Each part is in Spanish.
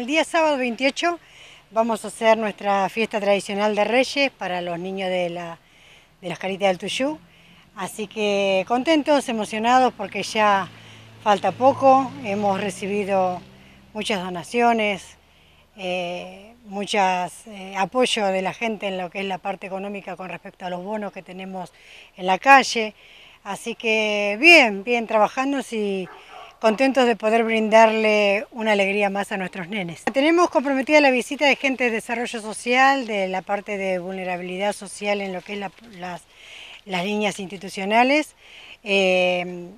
El día sábado 28 vamos a hacer nuestra fiesta tradicional de Reyes para los niños de, la, de las caritas del Tuyú. Así que contentos, emocionados porque ya falta poco. Hemos recibido muchas donaciones, mucho eh, muchos eh, apoyo de la gente en lo que es la parte económica con respecto a los bonos que tenemos en la calle. Así que bien, bien trabajando contentos de poder brindarle una alegría más a nuestros nenes. Tenemos comprometida la visita de gente de desarrollo social, de la parte de vulnerabilidad social en lo que es las, las líneas institucionales. Eh,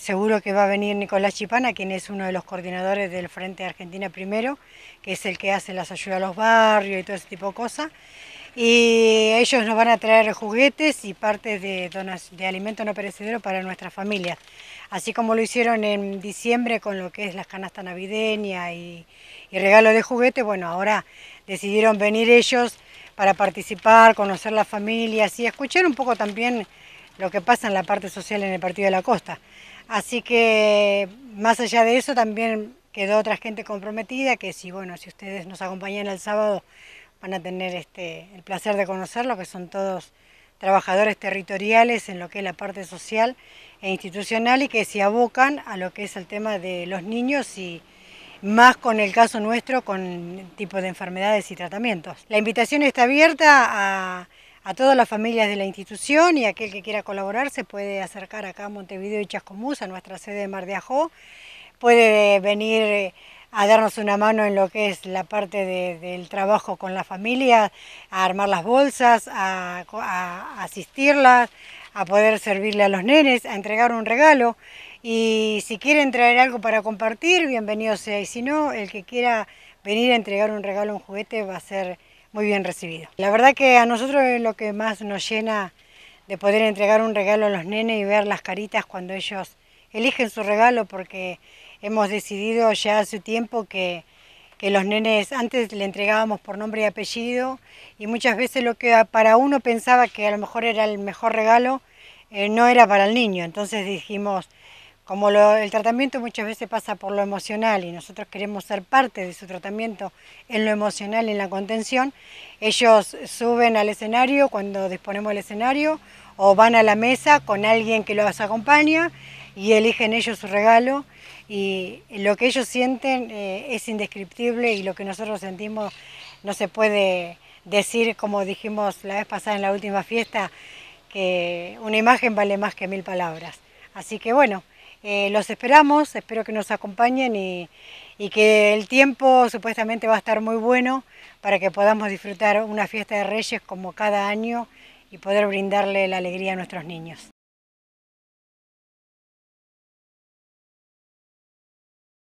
Seguro que va a venir Nicolás Chipana, quien es uno de los coordinadores del Frente Argentina Primero, que es el que hace las ayudas a los barrios y todo ese tipo de cosas. Y ellos nos van a traer juguetes y partes de, de alimentos no perecederos para nuestras familias. Así como lo hicieron en diciembre con lo que es las canastas navideñas y, y regalo de juguetes, bueno, ahora decidieron venir ellos para participar, conocer las familias y escuchar un poco también lo que pasa en la parte social en el Partido de la Costa. Así que más allá de eso también quedó otra gente comprometida que si bueno, si ustedes nos acompañan el sábado van a tener este, el placer de conocerlo, que son todos trabajadores territoriales en lo que es la parte social e institucional y que se abocan a lo que es el tema de los niños y más con el caso nuestro con tipo de enfermedades y tratamientos. La invitación está abierta a a todas las familias de la institución y aquel que quiera colaborar se puede acercar acá a Montevideo y Chascomús, a nuestra sede de Mar de Ajó. Puede venir eh, a darnos una mano en lo que es la parte del trabajo con la familia, a armar las bolsas, a, a asistirlas, a poder servirle a los nenes, a entregar un regalo. Y si quieren traer algo para compartir, bienvenido sea. Y si no, el que quiera venir a entregar un regalo, un juguete, va a ser muy bien recibido. La verdad que a nosotros es lo que más nos llena de poder entregar un regalo a los nenes y ver las caritas cuando ellos eligen su regalo porque hemos decidido ya hace tiempo que, que los nenes antes le entregábamos por nombre y apellido y muchas veces lo que para uno pensaba que a lo mejor era el mejor regalo eh, no era para el niño. Entonces dijimos, como el tratamiento muchas veces pasa por lo emocional y nosotros queremos ser parte de su tratamiento en lo emocional, en la contención, ellos suben al escenario cuando disponemos el escenario o van a la mesa con alguien que los acompaña y eligen ellos su regalo y lo que ellos sienten eh, es indescriptible y lo que nosotros sentimos no se puede decir, como dijimos la vez pasada en la última fiesta, que una imagen vale más que mil palabras. Así que bueno, eh, los esperamos, espero que nos acompañen y, y que el tiempo supuestamente va a estar muy bueno para que podamos disfrutar una fiesta de Reyes como cada año y poder brindarle la alegría a nuestros niños.